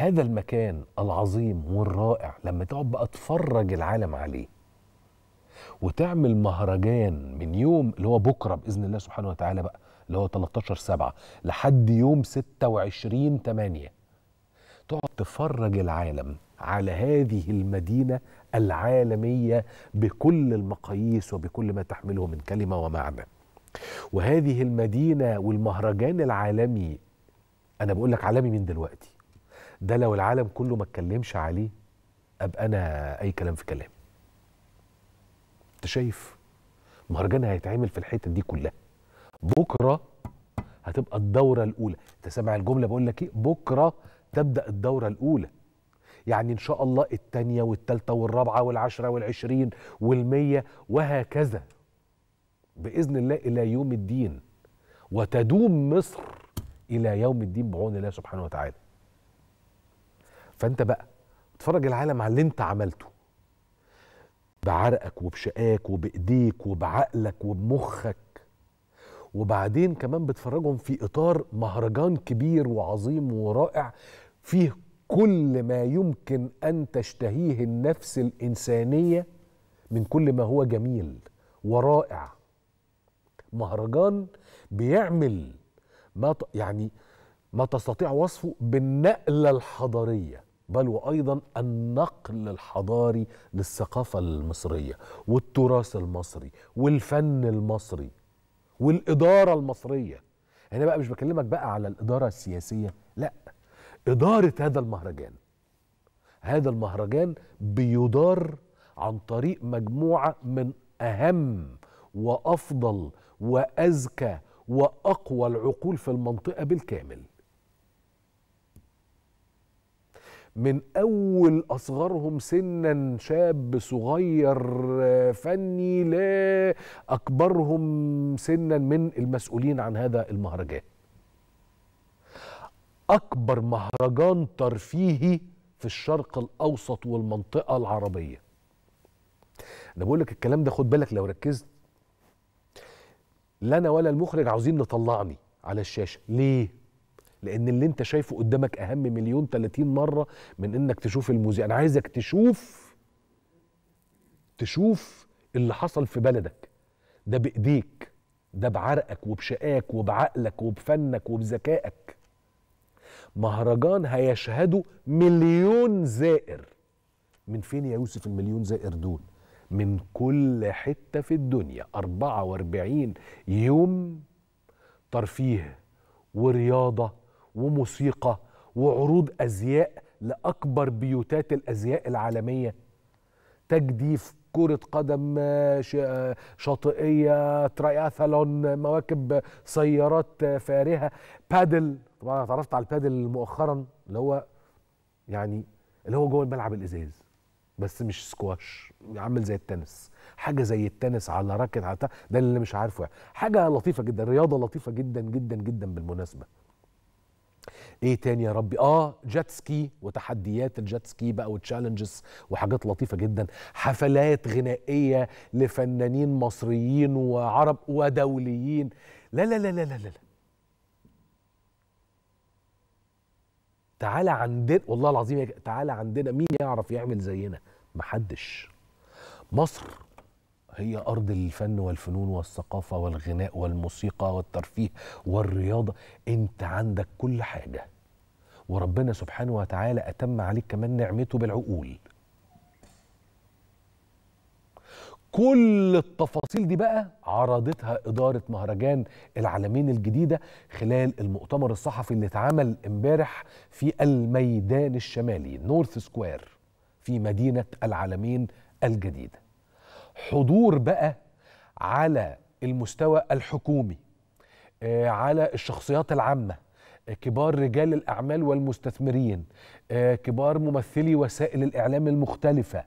هذا المكان العظيم والرائع لما تقعد بقى تفرج العالم عليه وتعمل مهرجان من يوم اللي هو بكره باذن الله سبحانه وتعالى بقى اللي هو 13 7 لحد يوم 26 8 تقعد تفرج العالم على هذه المدينه العالميه بكل المقاييس وبكل ما تحمله من كلمه ومعنى وهذه المدينه والمهرجان العالمي انا بقول لك عالمي من دلوقتي ده لو العالم كله ما اتكلمش عليه ابقى انا اي كلام في كلام انت شايف مهرجان هيتعمل في الحته دي كلها بكره هتبقى الدوره الاولى انت سامع الجمله بقول لك ايه بكره تبدا الدوره الاولى يعني ان شاء الله الثانيه والثالثه والرابعه والعشره والعشرين والميه وهكذا باذن الله الى يوم الدين وتدوم مصر الى يوم الدين بعون الله سبحانه وتعالى فانت بقى بتفرج العالم على اللي انت عملته بعرقك وبشقاك وبايديك وبعقلك وبمخك وبعدين كمان بتفرجهم في اطار مهرجان كبير وعظيم ورائع فيه كل ما يمكن ان تشتهيه النفس الانسانيه من كل ما هو جميل ورائع مهرجان بيعمل ما يعني ما تستطيع وصفه بالنقله الحضاريه بل وايضا النقل الحضاري للثقافه المصريه والتراث المصري والفن المصري والاداره المصريه هنا بقى مش بكلمك بقى على الاداره السياسيه لا اداره هذا المهرجان هذا المهرجان بيدار عن طريق مجموعه من اهم وافضل واذكى واقوى العقول في المنطقه بالكامل من اول اصغرهم سنا شاب صغير فني لا اكبرهم سنا من المسؤولين عن هذا المهرجان اكبر مهرجان ترفيهي في الشرق الاوسط والمنطقه العربيه انا بقول لك الكلام ده خد بالك لو ركزت لا انا ولا المخرج عاوزين نطلعني على الشاشه ليه لان اللي انت شايفه قدامك اهم مليون 30 مره من انك تشوف المذيع انا عايزك تشوف تشوف اللي حصل في بلدك ده بايديك ده بعرقك وبشقاك وبعقلك وبفنك وبذكائك مهرجان هيشهده مليون زائر من فين يا يوسف المليون زائر دول من كل حتة في الدنيا 44 يوم ترفيه ورياضة وموسيقى وعروض ازياء لاكبر بيوتات الازياء العالميه تجديف كرة قدم شاطئية تراياثلون مواكب سيارات فارهة بادل طبعا انا اتعرفت على البادل مؤخرا اللي هو يعني اللي هو جوه الملعب الازاز بس مش سكواش عامل زي التنس حاجه زي التنس على راكت على ده اللي مش عارفه يعني. حاجه لطيفه جدا رياضه لطيفه جدا جدا جدا بالمناسبه ايه تاني يا ربي اه جاتسكي سكي وتحديات الجاتسكي سكي بقى وتشالنجز وحاجات لطيفه جدا حفلات غنائيه لفنانين مصريين وعرب ودوليين لا لا لا لا لا, لا. تعالى عندنا والله العظيم تعالى عندنا مين يعرف يعمل زينا محدش مصر هي أرض الفن والفنون والثقافة والغناء والموسيقى والترفيه والرياضة أنت عندك كل حاجة وربنا سبحانه وتعالى أتم عليك كمان نعمته بالعقول كل التفاصيل دي بقى عرضتها إدارة مهرجان العالمين الجديدة خلال المؤتمر الصحفي اللي اتعمل امبارح في الميدان الشمالي نورث سكوير في مدينة العالمين الجديده حضور بقى على المستوى الحكومي آه، على الشخصيات العامه آه، كبار رجال الاعمال والمستثمرين آه، كبار ممثلي وسائل الاعلام المختلفه